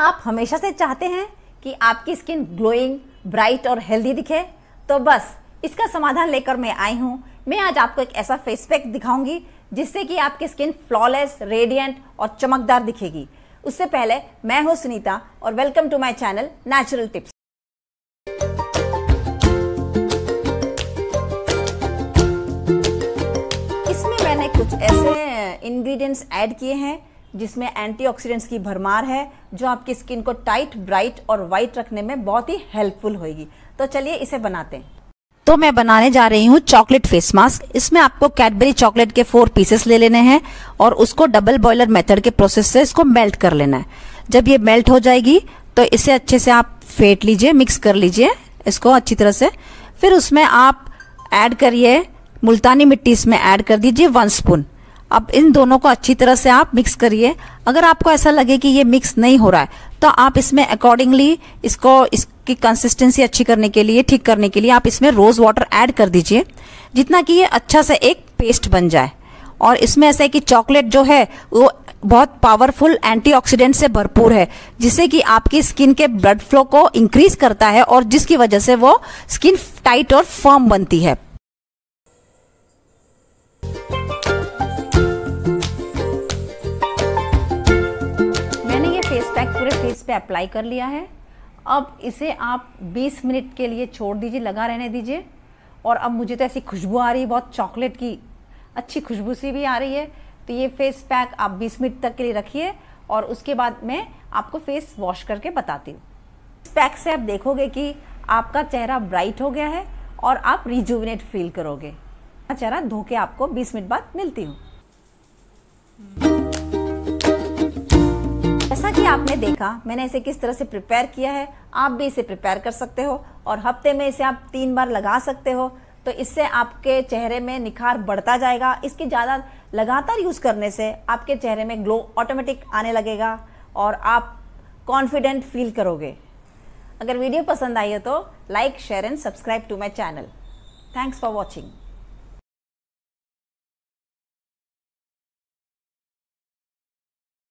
आप हमेशा से चाहते हैं कि आपकी स्किन ग्लोइंग ब्राइट और हेल्दी दिखे तो बस इसका समाधान लेकर मैं आई हूँ मैं आज आपको एक ऐसा फेस पैक दिखाऊंगी जिससे कि आपकी स्किन फ्लॉलेस रेडियंट और चमकदार दिखेगी उससे पहले मैं हूँ सुनीता और welcome to my channel natural tips इसमें मैंने कुछ ऐसे इंग्रेडिएंट्स ऐड किए हैं जिसमें एंटीऑक्सीडेंट्स की भरमार है जो आपकी स्किन को टाइट ब्राइट और वाइट रखने में बहुत ही हेल्पफुल होगी तो चलिए इसे बनाते हैं तो मैं बनाने जा रही हूँ चॉकलेट फेस मास्क इसमें आपको कैडबरी चॉकलेट के फोर पीसेस ले लेने हैं और उसको डबल बॉयलर मेथड के प्रोसेस से इसको मेल्ट कर लेना है जब ये मेल्ट हो जाएगी तो इसे अच्छे से आप फेंट लीजिए मिक्स कर लीजिए इसको अच्छी तरह से फिर उसमें आप ऐड करिए मुल्तानी मिट्टी इसमें ऐड कर दीजिए वन स्पून अब इन दोनों को अच्छी तरह से आप मिक्स करिए अगर आपको ऐसा लगे कि ये मिक्स नहीं हो रहा है तो आप इसमें अकॉर्डिंगली इसको इसकी कंसिस्टेंसी अच्छी करने के लिए ठीक करने के लिए आप इसमें रोज़ वाटर ऐड कर दीजिए जितना कि ये अच्छा सा एक पेस्ट बन जाए और इसमें ऐसा है कि चॉकलेट जो है वो बहुत पावरफुल एंटीऑक्सीडेंट से भरपूर है जिससे कि आपकी स्किन के ब्लड फ्लो को इंक्रीज करता है और जिसकी वजह से वो स्किन टाइट और फर्म बनती है पैक पूरे फेस पे अप्लाई कर लिया है अब इसे आप 20 मिनट के लिए छोड़ दीजिए लगा रहने दीजिए और अब मुझे तो ऐसी खुशबू आ रही है बहुत चॉकलेट की अच्छी खुशबू सी भी आ रही है तो ये फेस पैक आप 20 मिनट तक के लिए रखिए और उसके बाद मैं आपको फेस वॉश करके बताती हूँ इस पैक से आप देखोगे कि आपका चेहरा ब्राइट हो गया है और आप रिजुविनेट फील करोगे चेहरा धो के आपको 20 मिनट बाद मिलती हूँ जैसा कि आपने देखा मैंने इसे किस तरह से प्रिपेयर किया है आप भी इसे प्रिपेयर कर सकते हो और हफ्ते में इसे आप तीन बार लगा सकते हो तो इससे आपके चेहरे में निखार बढ़ता जाएगा इसके ज़्यादा लगातार यूज़ करने से आपके चेहरे में ग्लो ऑटोमेटिक आने लगेगा और आप कॉन्फिडेंट फील करोगे अगर वीडियो पसंद आई हो तो like share and subscribe to my channel thanks for watching